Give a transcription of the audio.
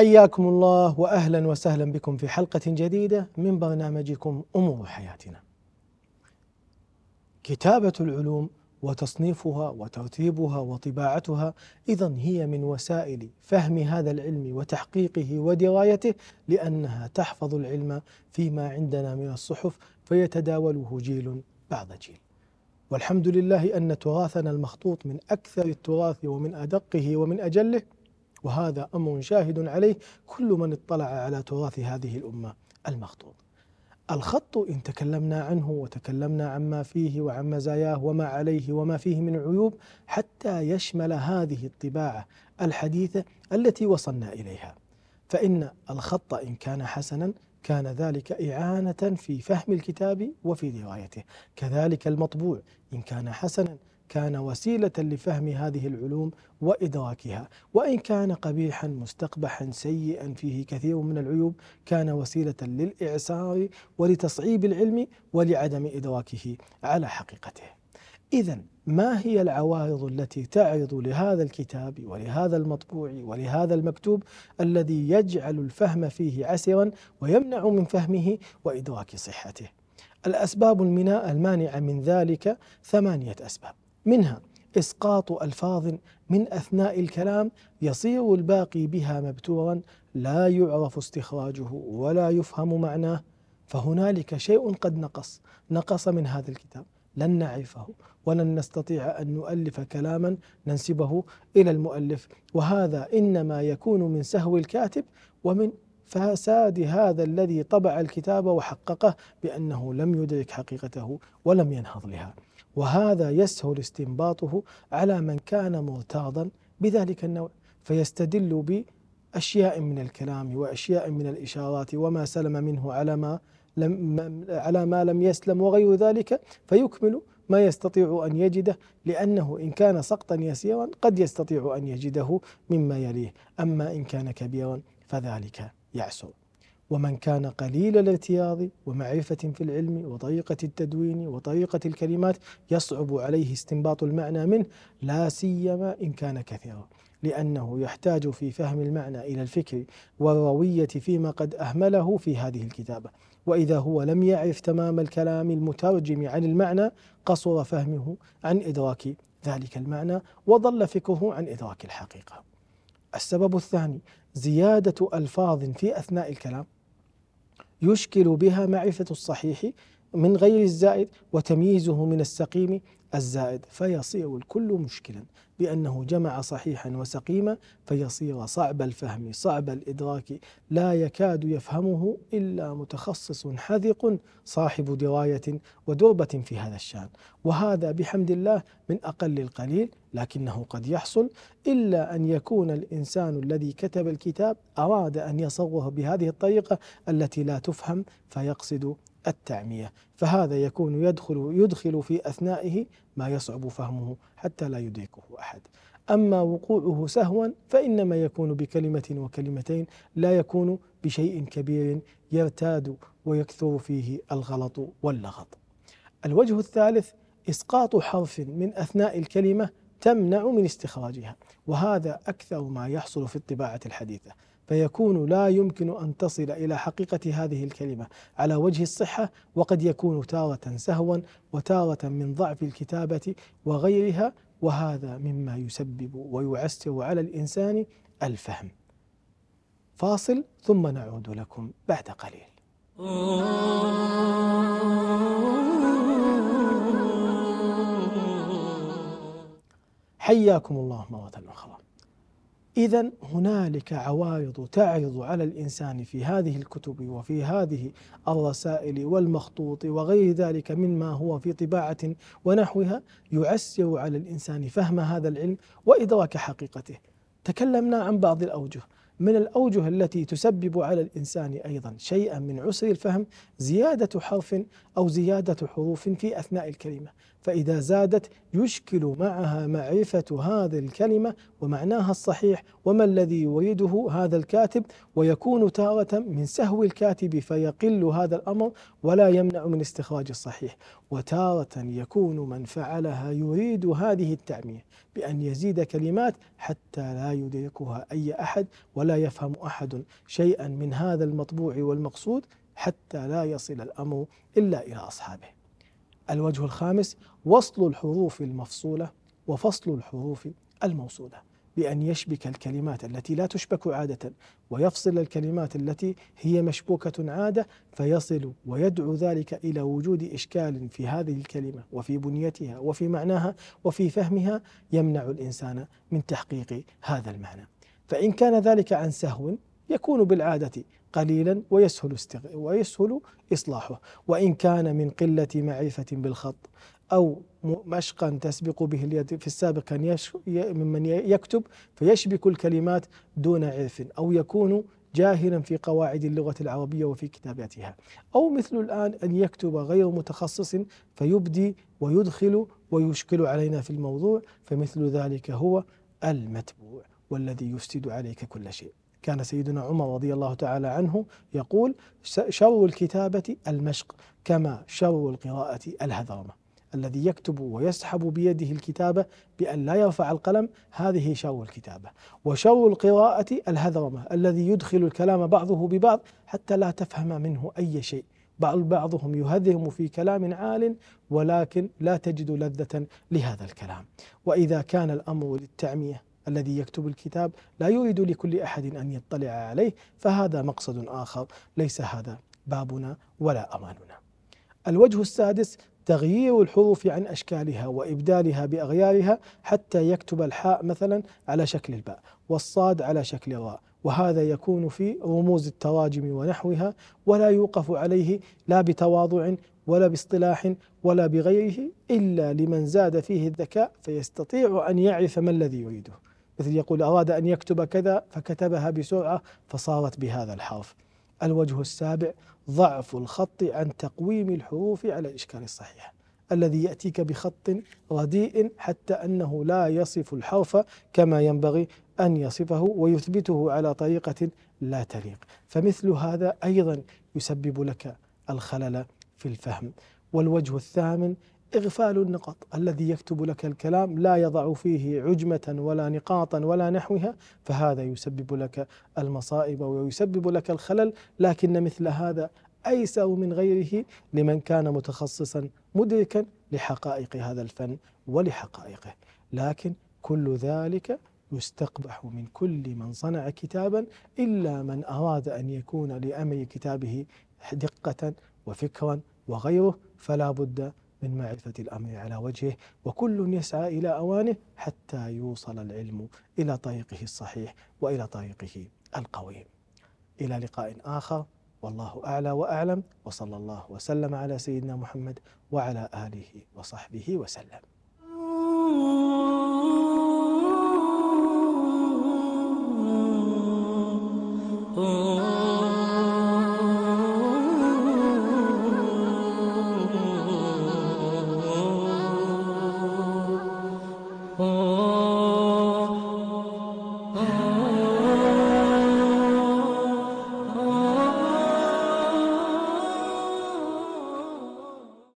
حياكم الله واهلا وسهلا بكم في حلقه جديده من برنامجكم امور حياتنا. كتابه العلوم وتصنيفها وترتيبها وطباعتها اذا هي من وسائل فهم هذا العلم وتحقيقه ودرايته لانها تحفظ العلم فيما عندنا من الصحف فيتداوله جيل بعد جيل. والحمد لله ان تراثنا المخطوط من اكثر التراث ومن ادقه ومن اجله وهذا امر شاهد عليه كل من اطلع على تراث هذه الامه المخطوط. الخط ان تكلمنا عنه وتكلمنا عما فيه وعن مزاياه وما عليه وما فيه من عيوب حتى يشمل هذه الطباعه الحديثه التي وصلنا اليها. فان الخط ان كان حسنا كان ذلك إعانة في فهم الكتاب وفي روايته، كذلك المطبوع إن كان حسنا كان وسيلة لفهم هذه العلوم وإدراكها وإن كان قبيحا مستقبحا سيئا فيه كثير من العيوب كان وسيلة للإعسار ولتصعيب العلم ولعدم إدراكه على حقيقته إذا ما هي العوارض التي تعرض لهذا الكتاب ولهذا المطبوع ولهذا المكتوب الذي يجعل الفهم فيه عسرا ويمنع من فهمه وإدراك صحته الأسباب المانعة من ذلك ثمانية أسباب منها إسقاط ألفاظ من أثناء الكلام يصير الباقي بها مبتورا لا يعرف استخراجه ولا يفهم معناه فهنالك شيء قد نقص نقص من هذا الكتاب لن نعرفه ولن نستطيع أن نؤلف كلاما ننسبه إلى المؤلف وهذا إنما يكون من سهو الكاتب ومن فساد هذا الذي طبع الكتاب وحققه بأنه لم يدرك حقيقته ولم ينهض لها وهذا يسهل استنباطه على من كان مغتاظا بذلك النوع فيستدل بأشياء من الكلام وأشياء من الإشارات وما سلم منه على ما لم على ما لم يسلم وغير ذلك فيكمل ما يستطيع أن يجده لأنه إن كان سقطا يسيرا قد يستطيع أن يجده مما يليه أما إن كان كبيرا فذلك يعسر ومن كان قليل الارتياض ومعرفة في العلم وطريقة التدوين وطريقة الكلمات يصعب عليه استنباط المعنى منه لا سيما إن كان كثيرا لأنه يحتاج في فهم المعنى إلى الفكر والروية فيما قد أهمله في هذه الكتابة وإذا هو لم يعرف تمام الكلام المترجم عن المعنى قصر فهمه عن إدراك ذلك المعنى وضل فكره عن إدراك الحقيقة السبب الثاني زيادة ألفاظ في أثناء الكلام يشكل بها معرفة الصحيح من غير الزائد وتمييزه من السقيم الزائد فيصير الكل مشكلا بأنه جمع صحيحا وسقيما فيصير صعب الفهم صعب الإدراك لا يكاد يفهمه إلا متخصص حذق صاحب دراية ودربة في هذا الشأن وهذا بحمد الله من أقل القليل لكنه قد يحصل إلا أن يكون الإنسان الذي كتب الكتاب أراد أن يصوغه بهذه الطريقة التي لا تفهم فيقصد التعمية فهذا يكون يدخل يدخل في أثنائه ما يصعب فهمه حتى لا يدركه أحد أما وقوعه سهوا فإنما يكون بكلمة وكلمتين لا يكون بشيء كبير يرتاد ويكثر فيه الغلط واللغط الوجه الثالث إسقاط حرف من أثناء الكلمة تمنع من استخراجها وهذا أكثر ما يحصل في الطباعة الحديثة فيكون لا يمكن أن تصل إلى حقيقة هذه الكلمة على وجه الصحة وقد يكون تارة سهوا وتارة من ضعف الكتابة وغيرها وهذا مما يسبب ويعسر على الإنسان الفهم فاصل ثم نعود لكم بعد قليل حياكم الله مرة أخرى إذا هنالك عوارض تعرض على الإنسان في هذه الكتب وفي هذه الرسائل والمخطوط وغير ذلك مما هو في طباعة ونحوها يعسر على الإنسان فهم هذا العلم وإدراك حقيقته. تكلمنا عن بعض الأوجه، من الأوجه التي تسبب على الإنسان أيضا شيئا من عسر الفهم زيادة حرف أو زيادة حروف في أثناء الكلمة، فإذا زادت يشكل معها معرفة هذه الكلمة ومعناها الصحيح وما الذي يريده هذا الكاتب ويكون تارة من سهو الكاتب فيقل هذا الأمر ولا يمنع من استخراج الصحيح وتارة يكون من فعلها يريد هذه التعمية بأن يزيد كلمات حتى لا يدركها أي أحد ولا يفهم أحد شيئا من هذا المطبوع والمقصود حتى لا يصل الأمر إلا إلى أصحابه الوجه الخامس وصل الحروف المفصولة وفصل الحروف الموصولة بأن يشبك الكلمات التي لا تشبك عادة ويفصل الكلمات التي هي مشبوكة عادة فيصل ويدعو ذلك إلى وجود إشكال في هذه الكلمة وفي بنيتها وفي معناها وفي فهمها يمنع الإنسان من تحقيق هذا المعنى فإن كان ذلك عن سهو يكون بالعادة قليلا ويسهل استغ... ويسهل إصلاحه وإن كان من قلة معرفة بالخط أو مشقا تسبق به اليد في السابق كان يش... ممن يكتب فيشبك الكلمات دون عرف أو يكون جاهلا في قواعد اللغة العربية وفي كتاباتها أو مثل الآن أن يكتب غير متخصص فيبدي ويدخل ويشكل علينا في الموضوع فمثل ذلك هو المتبوع والذي يفسد عليك كل شيء كان سيدنا عمر رضي الله تعالى عنه يقول شر الكتابة المشق كما شر القراءة الهذرمة الذي يكتب ويسحب بيده الكتابة بأن لا يرفع القلم هذه شر الكتابة وشر القراءة الهذرمة الذي يدخل الكلام بعضه ببعض حتى لا تفهم منه أي شيء بل بعضهم يهذهم في كلام عال ولكن لا تجد لذة لهذا الكلام وإذا كان الأمر للتعمية الذي يكتب الكتاب لا يريد لكل احد ان يطلع عليه فهذا مقصد اخر ليس هذا بابنا ولا اماننا. الوجه السادس تغيير الحروف عن اشكالها وابدالها باغيارها حتى يكتب الحاء مثلا على شكل الباء والصاد على شكل الراء وهذا يكون في رموز التراجم ونحوها ولا يوقف عليه لا بتواضع ولا باصطلاح ولا بغيره الا لمن زاد فيه الذكاء فيستطيع ان يعرف ما الذي يريده. مثل يقول أراد أن يكتب كذا فكتبها بسرعة فصارت بهذا الحرف الوجه السابع ضعف الخط عن تقويم الحروف على الإشكال الصحيح الذي يأتيك بخط رديء حتى أنه لا يصف الحرف كما ينبغي أن يصفه ويثبته على طريقة لا تليق فمثل هذا أيضا يسبب لك الخلل في الفهم والوجه الثامن إغفال النقط الذي يكتب لك الكلام لا يضع فيه عجمة ولا نقاطا ولا نحوها فهذا يسبب لك المصائب ويسبب لك الخلل لكن مثل هذا أيسر من غيره لمن كان متخصصا مدركا لحقائق هذا الفن ولحقائقه لكن كل ذلك يستقبح من كل من صنع كتابا إلا من أراد أن يكون لأمر كتابه دقة وفكرا وغيره فلا بد من معرفة الأمر على وجهه وكل يسعى إلى أوانه حتى يوصل العلم إلى طريقه الصحيح وإلى طريقه القويم إلى لقاء آخر والله أعلى وأعلم وصلى الله وسلم على سيدنا محمد وعلى آله وصحبه وسلم Oh